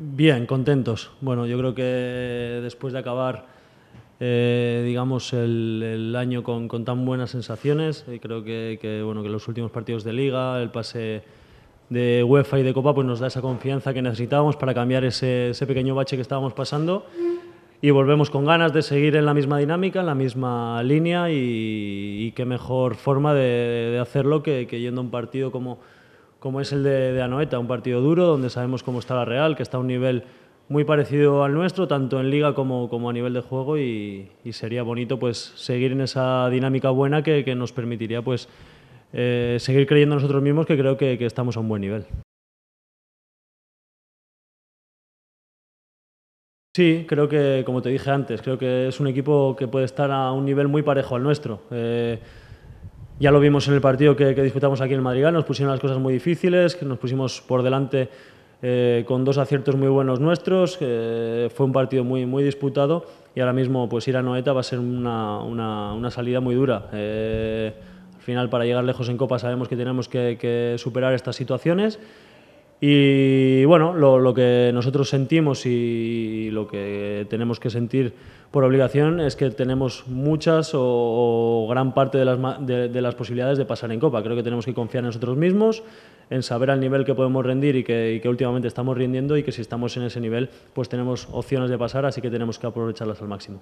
Bien, contentos. Bueno, yo creo que después de acabar, eh, digamos, el, año con, tan buenas sensaciones, y eh, creo que, bueno, que los últimos partidos de Liga, el pase de UEFA y de Copa, pues nos da esa confianza que necesitábamos para cambiar ese, pequeño bache que estábamos pasando y volvemos con ganas de seguir en la misma dinámica, en la misma línea y, qué mejor forma de, hacerlo que, que, yendo a un partido como, como es el de, Anoeta, un partido duro donde sabemos cómo está la Real, que está a un nivel muy parecido al nuestro, tanto en liga como, a nivel de juego, y, sería bonito pues seguir en esa dinámica buena que, nos permitiría pues eh, seguir creyendo nosotros mismos que creo que, estamos a un buen nivel. Sí, creo que, como te dije antes, creo que es un equipo que puede estar a un nivel muy parejo al nuestro. Eh, ya lo vimos en el partido que, disputamos aquí en el Madrigal, nos pusieron las cosas muy difíciles, que nos pusimos por delante eh, con dos aciertos muy buenos nuestros, fue un partido muy, muy disputado y ahora mismo pues ir a Noeta va a ser una, salida muy dura. Eh, al final para llegar lejos en Copa sabemos que tenemos que superar estas situaciones y bueno, lo, que nosotros sentimos y lo que tenemos que sentir por obligación es que tenemos muchas o, gran parte de las, posibilidades de pasar en Copa. Creo que tenemos que confiar en nosotros mismos, en saber al nivel que podemos rendir y que, y que, últimamente estamos rindiendo y que si estamos en ese nivel pues tenemos opciones de pasar, así que tenemos que aprovecharlas al máximo.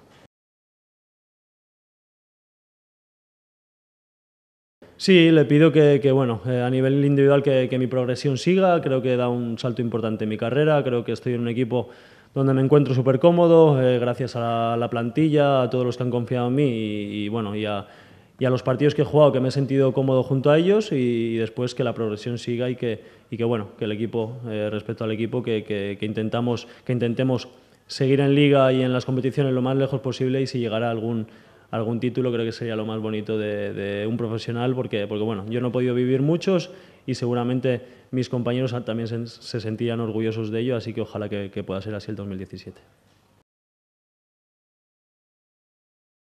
Sí, le pido que, bueno, eh, a nivel individual que, mi progresión siga, creo que da un salto importante en mi carrera, creo que estoy en un equipo donde me encuentro súper cómodo, eh, gracias a la, plantilla, a todos los que han confiado en mí y, bueno, y a, a, los partidos que he jugado que me he sentido cómodo junto a ellos y, después que la progresión siga y que, y que bueno, que el equipo, eh, respecto al equipo, que, intentamos, que intentemos seguir en liga y en las competiciones lo más lejos posible y si llegara algún algún título creo que sería lo más bonito de, un profesional porque, porque bueno, yo no he podido vivir muchos y seguramente mis compañeros también se, sentían orgullosos de ello, así que ojalá que, que pueda ser así el 2017.